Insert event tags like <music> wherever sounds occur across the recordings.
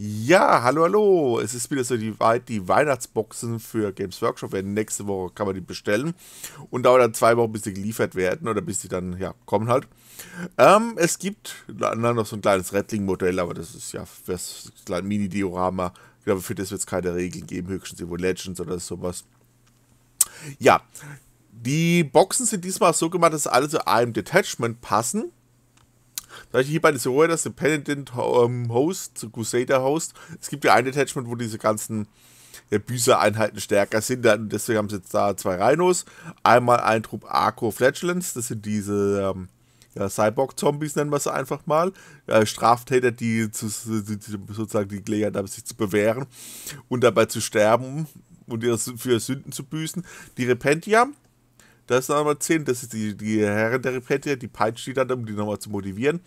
Ja, hallo, hallo. Es ist wieder so die, die Weihnachtsboxen für Games Workshop werden. Nächste Woche kann man die bestellen. Und dauert dann zwei Wochen, bis sie geliefert werden oder bis sie dann, ja, kommen halt. Ähm, es gibt na, noch so ein kleines Rattling-Modell, aber das ist ja das kleine Mini-Diorama. Ich glaube, für das wird es keine Regeln geben, höchstens irgendwo Legends oder sowas. Ja, die Boxen sind diesmal so gemacht, dass alle zu einem Detachment passen. Da ich hier hierbei so das Dependent ähm, Host zu Crusader Host. Es gibt ja ein Attachment, wo diese ganzen ja, büßer stärker sind. Deswegen haben sie jetzt da zwei Rhinos. Einmal ein Trupp Arco Flatulence, das sind diese ähm, ja, Cyborg-Zombies, nennen wir sie einfach mal. Ja, Straftäter, die, zu, die, sozusagen die Gelegenheit haben, sich zu bewähren und dabei zu sterben und ihre, für ihre Sünden zu büßen. Die Repentia, das ist Nummer 10, das ist die, die Herren der Repetia, die peitscht die dann, um die nochmal zu motivieren.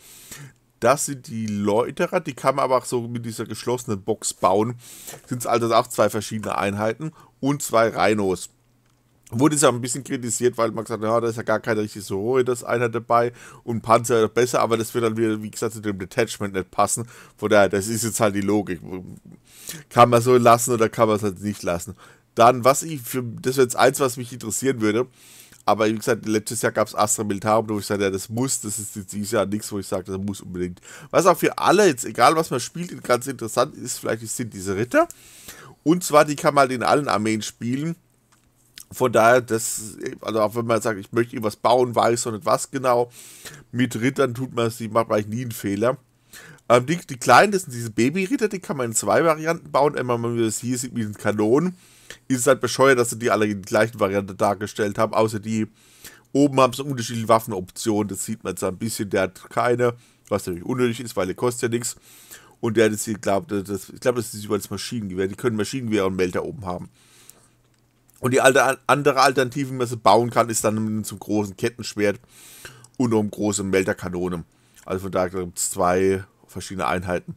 Das sind die Läuterer, die kann man aber auch so mit dieser geschlossenen Box bauen. Sind es also auch zwei verschiedene Einheiten und zwei Rhinos. Wurde es ja ein bisschen kritisiert, weil man gesagt hat, ja, da ist ja gar keine richtige Sororitas-Einheit dabei und Panzer wäre besser, aber das wird dann wieder, wie gesagt, zu dem Detachment nicht passen. Von daher, das ist jetzt halt die Logik. Kann man so lassen oder kann man es halt nicht lassen. Dann, was ich für, das wäre jetzt eins, was mich interessieren würde, aber wie gesagt, letztes Jahr gab es Astra Militarum, wo ich sage, ja, das muss, das ist dieses Jahr nichts, wo ich sage, das muss unbedingt. Was auch für alle, jetzt egal was man spielt, ganz interessant ist, vielleicht sind diese Ritter. Und zwar, die kann man halt in allen Armeen spielen. Von daher, das, also auch wenn man sagt, ich möchte irgendwas bauen, weiß noch nicht was genau. Mit Rittern tut man es, die macht eigentlich nie einen Fehler. Ähm, die, die kleinen, das sind diese Babyritter, die kann man in zwei Varianten bauen. Einmal, wenn man das hier sieht, mit den Kanonen ist es halt bescheuert, dass sie die alle in die gleichen Variante dargestellt haben, außer die oben haben sie unterschiedliche Waffenoptionen, das sieht man jetzt ein bisschen, der hat keine, was natürlich unnötig ist, weil die kostet ja nichts. Und der hat jetzt, ich glaube, das, ich glaub, das ist über das Maschinengewehr, die können Maschinengewehr und Melter oben haben. Und die alte, andere Alternative, die man sie bauen kann, ist dann mit einem großen Kettenschwert und um große Melterkanone. Also von daher gibt es zwei verschiedene Einheiten.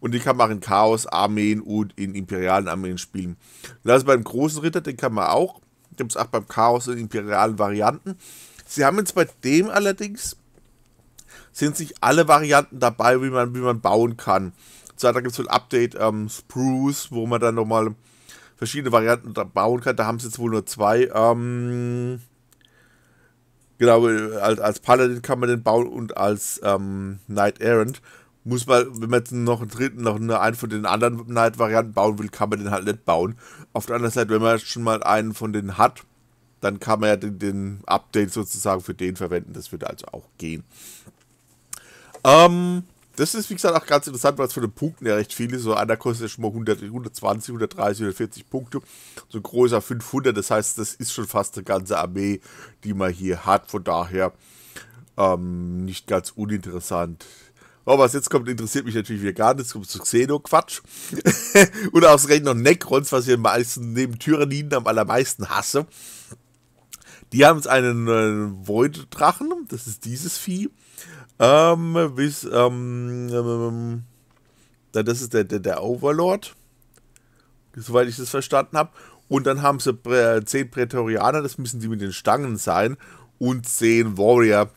Und die kann man auch in Chaos-Armeen und in imperialen Armeen spielen. Das ist beim großen Ritter, den kann man auch. Gibt es auch beim Chaos und imperialen Varianten. Sie haben jetzt bei dem allerdings, sind sich alle Varianten dabei, wie man, wie man bauen kann. Zwar, da gibt es so ein Update ähm, Spruce, wo man dann nochmal verschiedene Varianten bauen kann. Da haben sie jetzt wohl nur zwei. Ähm, genau, äh, als, als Paladin kann man den bauen und als ähm, Knight Errant muss man, wenn man jetzt noch einen dritten, noch eine, einen von den anderen Night-Varianten bauen will, kann man den halt nicht bauen. Auf der anderen Seite, wenn man schon mal einen von denen hat, dann kann man ja den, den Update sozusagen für den verwenden. Das würde also auch gehen. Ähm, das ist, wie gesagt, auch ganz interessant, weil es von den Punkten ja recht viel ist. So einer kostet ja schon mal 100, 120, 130, 140 Punkte. So ein großer 500, das heißt, das ist schon fast eine ganze Armee, die man hier hat. Von daher ähm, nicht ganz uninteressant Oh, was jetzt kommt, interessiert mich natürlich wieder gar nichts. Kommt zu Xeno-Quatsch. <laughs> und ausgerechnet noch Necrons, was ich am meisten neben Tyraniden am allermeisten hasse. Die haben jetzt einen äh, Void-Drachen. Das ist dieses Vieh. Ähm, bis, ähm, ähm, ähm, ähm. das ist der, der, der Overlord. Soweit ich das verstanden habe. Und dann haben sie äh, 10 Prätorianer, das müssen die mit den Stangen sein. Und 10 Warrior,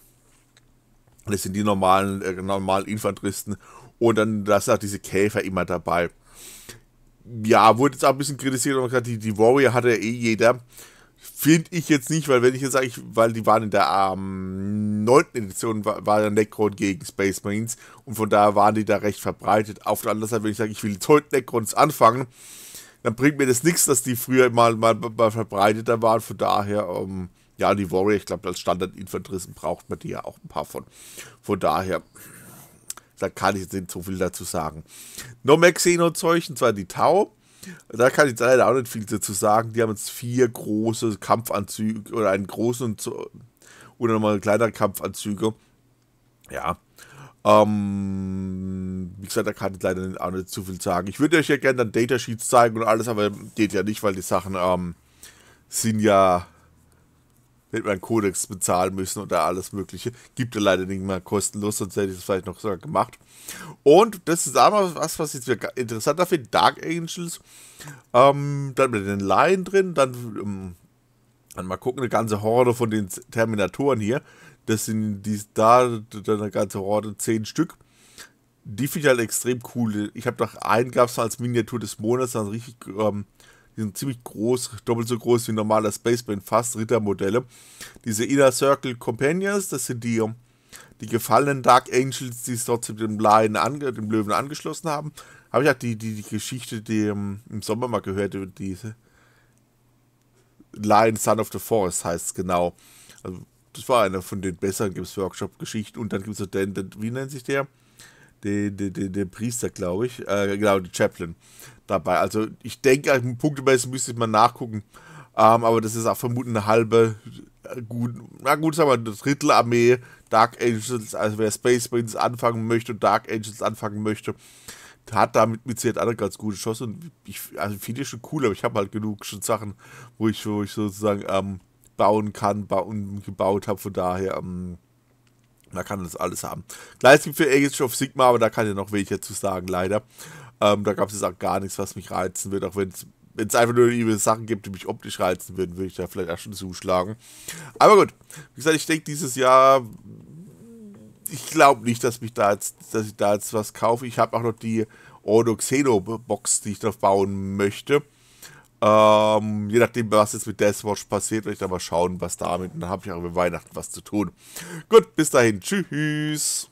das sind die normalen, äh, normalen Infanteristen. Und dann da sind auch diese Käfer immer dabei. Ja, wurde jetzt auch ein bisschen kritisiert und gesagt, die, die Warrior hatte ja eh jeder. Finde ich jetzt nicht, weil wenn ich jetzt sage, weil die waren in der ähm, 9. Edition, war, war der Necron gegen Space Marines und von daher waren die da recht verbreitet. Auf der anderen Seite, wenn ich sage, ich will jetzt heute Necrons anfangen, dann bringt mir das nichts, dass die früher mal, mal, mal verbreiteter waren. Von daher, ähm, ja, die Warrior, ich glaube, als Standardinfanteristen braucht man die ja auch ein paar von. Von daher, da kann ich jetzt nicht so viel dazu sagen. Nomexeno-Zeug, und zwar die Tau. Da kann ich leider auch nicht viel dazu sagen. Die haben jetzt vier große Kampfanzüge oder einen großen oder nochmal kleinere Kampfanzüge. Ja. Ähm, wie gesagt, da kann ich leider auch nicht zu viel sagen. Ich würde euch ja gerne dann Datasheets zeigen und alles, aber geht ja nicht, weil die Sachen ähm, sind ja hätte man einen Kodex bezahlen müssen oder alles Mögliche. Gibt er leider nicht mal kostenlos, sonst hätte ich es vielleicht noch sogar gemacht. Und das ist einmal was, was ich jetzt interessanter finde: Dark Angels. Ähm, dann mit den Laien drin, dann, ähm, dann mal gucken, eine ganze Horde von den Terminatoren hier. Das sind die da, eine ganze Horde, zehn Stück. Die finde ich halt extrem cool. Ich habe noch einen, gab es als Miniatur des Monats, dann richtig. Ähm, die sind ziemlich groß, doppelt so groß wie normale Spaceman, fast Rittermodelle. Diese Inner Circle Companions, das sind die, die gefallenen Dark Angels, die es dort zu dem, Lion ange, dem Löwen angeschlossen haben. Habe ich auch die, die, die Geschichte, die ähm, im Sommer mal gehört, über diese Lion Son of the Forest heißt es genau. Also, das war einer von den besseren Games Workshop-Geschichten. Und dann gibt es so den, den, wie nennt sich der? den, die, die, der Priester, glaube ich, äh, genau, die Chaplain dabei. Also ich denke, punktemäßig müsste ich mal nachgucken, ähm, aber das ist auch vermutlich eine halbe, äh, gut, na gut, sagen wir eine Drittelarmee Dark Angels, also wer Space Marines anfangen möchte und Dark Angels anfangen möchte, hat damit mit Sicherheit alle ganz gute Chance und ich also finde schon cool, aber ich habe halt genug schon Sachen, wo ich, wo ich sozusagen ähm, bauen kann ba und gebaut habe, von daher ähm, da kann das alles haben. Gleich gibt es für Age of Sigma, aber da kann ich noch wenig dazu sagen, leider. Ähm, da gab es jetzt auch gar nichts, was mich reizen wird, auch wenn es einfach nur üble Sachen gibt, die mich optisch reizen würden, würde ich da vielleicht auch schon zuschlagen. Aber gut, wie gesagt, ich denke dieses Jahr, ich glaube nicht, dass mich da jetzt, dass ich da jetzt was kaufe. Ich habe auch noch die Ordo Xeno Box, die ich drauf bauen möchte. Ähm, je nachdem, was jetzt mit Deathwatch passiert, werde ich da mal schauen, was damit. Und dann habe ich auch über Weihnachten was zu tun. Gut, bis dahin. Tschüss.